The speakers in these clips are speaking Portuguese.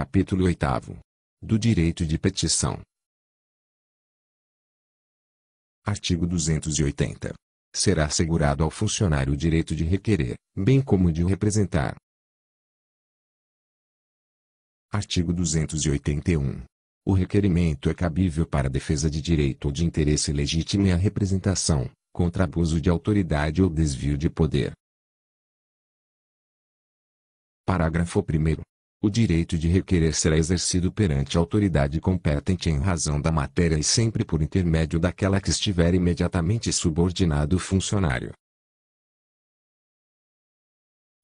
Capítulo 8 Do direito de petição. Artigo 280. Será assegurado ao funcionário o direito de requerer, bem como de o representar. Artigo 281. O requerimento é cabível para defesa de direito ou de interesse legítimo e a representação, contra abuso de autoridade ou desvio de poder. Parágrafo 1. O direito de requerer será exercido perante a autoridade competente em razão da matéria e sempre por intermédio daquela que estiver imediatamente subordinado o funcionário.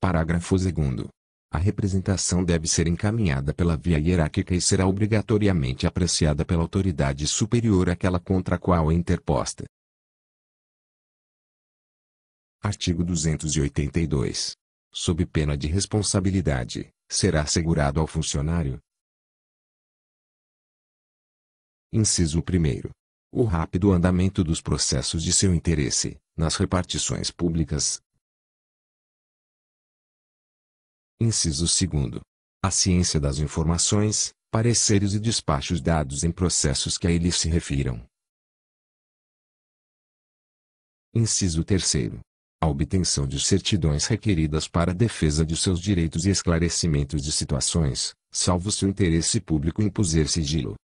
Parágrafo 2. A representação deve ser encaminhada pela via hierárquica e será obrigatoriamente apreciada pela autoridade superior àquela contra a qual é interposta. Artigo 282. Sob pena de responsabilidade será assegurado ao funcionário. Inciso 1. O rápido andamento dos processos de seu interesse, nas repartições públicas. Inciso 2. A ciência das informações, pareceres e despachos dados em processos que a eles se refiram. Inciso 3 a obtenção de certidões requeridas para a defesa de seus direitos e esclarecimentos de situações, salvo se o interesse público impuser sigilo.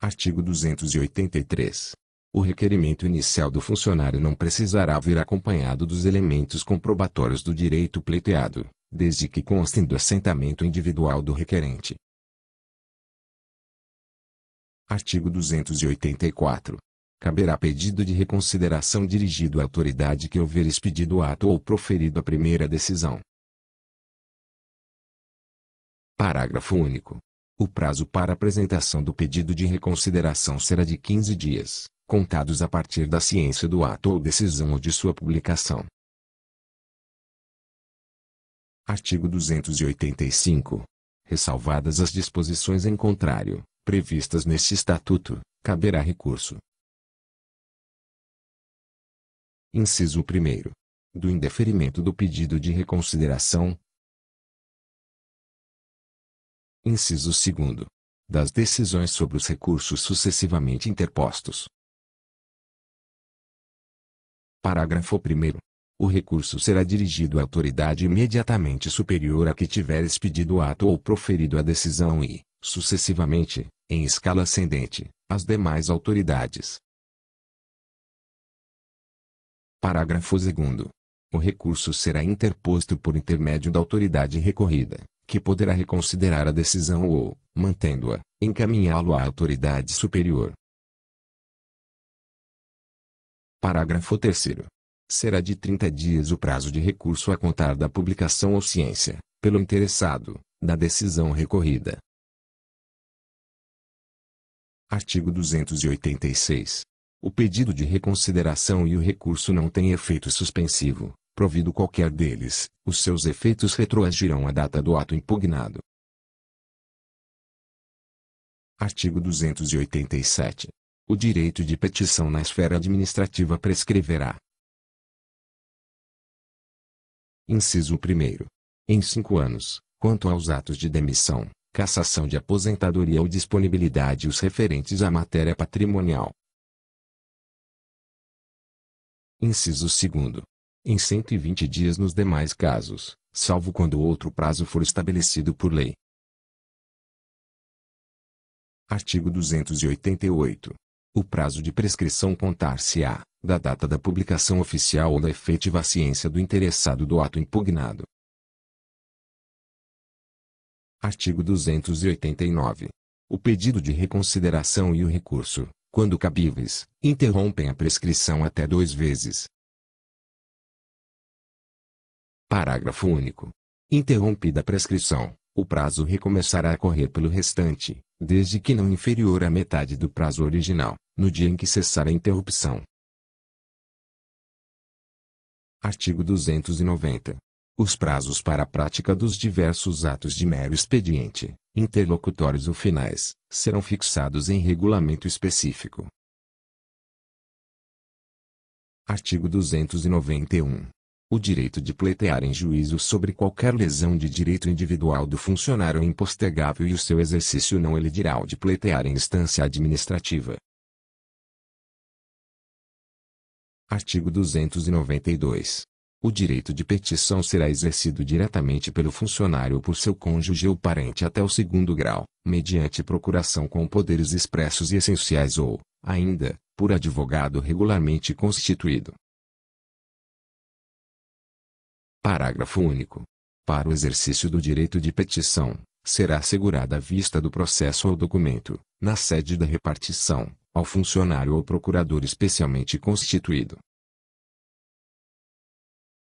Artigo 283. O requerimento inicial do funcionário não precisará vir acompanhado dos elementos comprobatórios do direito pleiteado, desde que constem do assentamento individual do requerente. Artigo 284 caberá pedido de reconsideração dirigido à autoridade que houver expedido o ato ou proferido a primeira decisão. Parágrafo único. O prazo para apresentação do pedido de reconsideração será de 15 dias, contados a partir da ciência do ato ou decisão ou de sua publicação. Artigo 285. Ressalvadas as disposições em contrário, previstas neste Estatuto, caberá recurso, Inciso 1 do indeferimento do pedido de reconsideração. Inciso 2 das decisões sobre os recursos sucessivamente interpostos. Parágrafo 1 O recurso será dirigido à autoridade imediatamente superior a que tiver expedido o ato ou proferido a decisão e, sucessivamente, em escala ascendente, às demais autoridades. Parágrafo 2 O recurso será interposto por intermédio da autoridade recorrida, que poderá reconsiderar a decisão ou, mantendo-a, encaminhá-lo à autoridade superior. Parágrafo 3 Será de 30 dias o prazo de recurso a contar da publicação ou ciência, pelo interessado, da decisão recorrida. Artigo 286. O pedido de reconsideração e o recurso não têm efeito suspensivo, provido qualquer deles, os seus efeitos retroagirão à data do ato impugnado. Artigo 287. O direito de petição na esfera administrativa prescreverá. Inciso 1. Em cinco anos, quanto aos atos de demissão, cassação de aposentadoria ou disponibilidade os referentes à matéria patrimonial, Inciso segundo. Em 120 dias nos demais casos, salvo quando outro prazo for estabelecido por lei. Artigo 288. O prazo de prescrição contar-se-á, da data da publicação oficial ou da efetiva ciência do interessado do ato impugnado. Artigo 289. O pedido de reconsideração e o recurso, quando cabíveis, interrompem a prescrição até dois vezes. Parágrafo único. Interrompida a prescrição, o prazo recomeçará a correr pelo restante, desde que não inferior à metade do prazo original, no dia em que cessar a interrupção. Artigo 290. Os prazos para a prática dos diversos atos de mero expediente, interlocutórios ou finais, serão fixados em regulamento específico. Artigo 291. O direito de pleitear em juízo sobre qualquer lesão de direito individual do funcionário é impostegável e o seu exercício não elidirá o de pleitear em instância administrativa. Artigo 292. O direito de petição será exercido diretamente pelo funcionário ou por seu cônjuge ou parente até o segundo grau, mediante procuração com poderes expressos e essenciais ou, ainda, por advogado regularmente constituído. Parágrafo único. Para o exercício do direito de petição, será assegurada a vista do processo ou documento, na sede da repartição, ao funcionário ou procurador especialmente constituído.